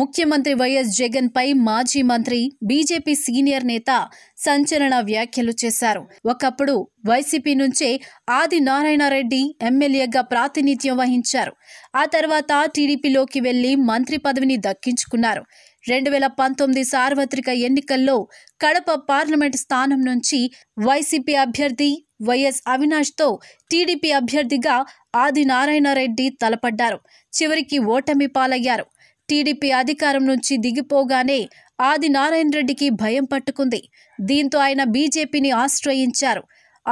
ముఖ్యమంత్రి వైఎస్ జగన్పై మాజీ మంత్రి బీజేపీ సీనియర్ నేత సంచలన వ్యాఖ్యలు చేశారు ఒకప్పుడు వైసీపీ నుంచే ఆది నారాయణరెడ్డి ఎమ్మెల్యేగా ప్రాతినిధ్యం వహించారు ఆ తర్వాత టీడీపీలోకి వెళ్లి మంత్రి పదవిని దక్కించుకున్నారు రెండు వేల పంతొమ్మిది సార్వత్రిక ఎన్నికల్లో కడప పార్లమెంట్ స్థానం నుంచి వైసీపీ అభ్యర్థి వైఎస్ అవినాష్తో టీడీపీ అభ్యర్థిగా ఆది నారాయణరెడ్డి తలపడ్డారు చివరికి ఓటమి పాలయ్యారు టీడీపీ అధికారం నుంచి దిగిపోగానే ఆది నారాయణ రెడ్డికి భయం పట్టుకుంది దీంతో ఆయన బీజేపీని ఆశ్రయించారు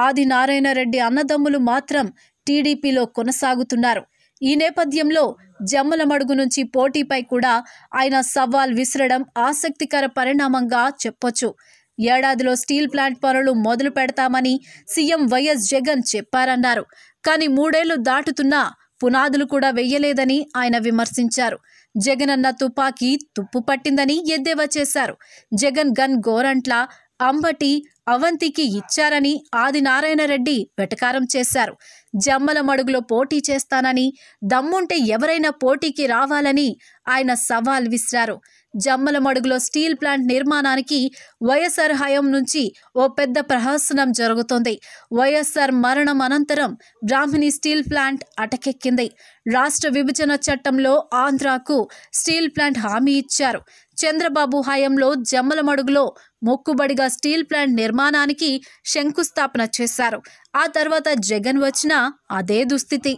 ఆది నారాయణ రెడ్డి అన్నదమ్ములు మాత్రం టీడీపీలో కొనసాగుతున్నారు ఈ నేపథ్యంలో మడుగు నుంచి పోటీపై కూడా ఆయన సవాల్ విసరడం ఆసక్తికర పరిణామంగా చెప్పొచ్చు ఏడాదిలో స్టీల్ ప్లాంట్ పనులు మొదలు పెడతామని సీఎం వైఎస్ జగన్ చెప్పారన్నారు కానీ మూడేళ్లు దాటుతున్నా పునాదులు కూడా వెయ్యలేదని ఆయన విమర్శించారు జగనన్న తుపాకీ తుప్పు పట్టిందని ఎద్దేవా చేశారు జగన్ గన్ గోరంట్ల అంబటి అవంతికి ఇచ్చారని ఆదినారాయణ రెడ్డి వెటకారం చేశారు జమ్మల మడుగులో పోటీ చేస్తానని దమ్ముంటే ఎవరైనా పోటీకి రావాలని ఆయన సవాల్ విసిరారు జమ్మలమడుగులో స్టీల్ ప్లాంట్ నిర్మాణానికి వైఎస్ఆర్ హయం నుంచి ఓ పెద్ద ప్రహసనం జరుగుతోంది వైఎస్ఆర్ మరణం అనంతరం బ్రాహ్మిణి స్టీల్ ప్లాంట్ అటకెక్కింది రాష్ట్ర విభజన చట్టంలో ఆంధ్రాకు స్టీల్ ప్లాంట్ హామీ ఇచ్చారు చంద్రబాబు హయాంలో మడుగులో మొక్కుబడిగా స్టీల్ ప్లాంట్ నిర్మాణానికి శంకుస్థాపన చేశారు ఆ తర్వాత జగన్ వచ్చిన అదే దుస్థితి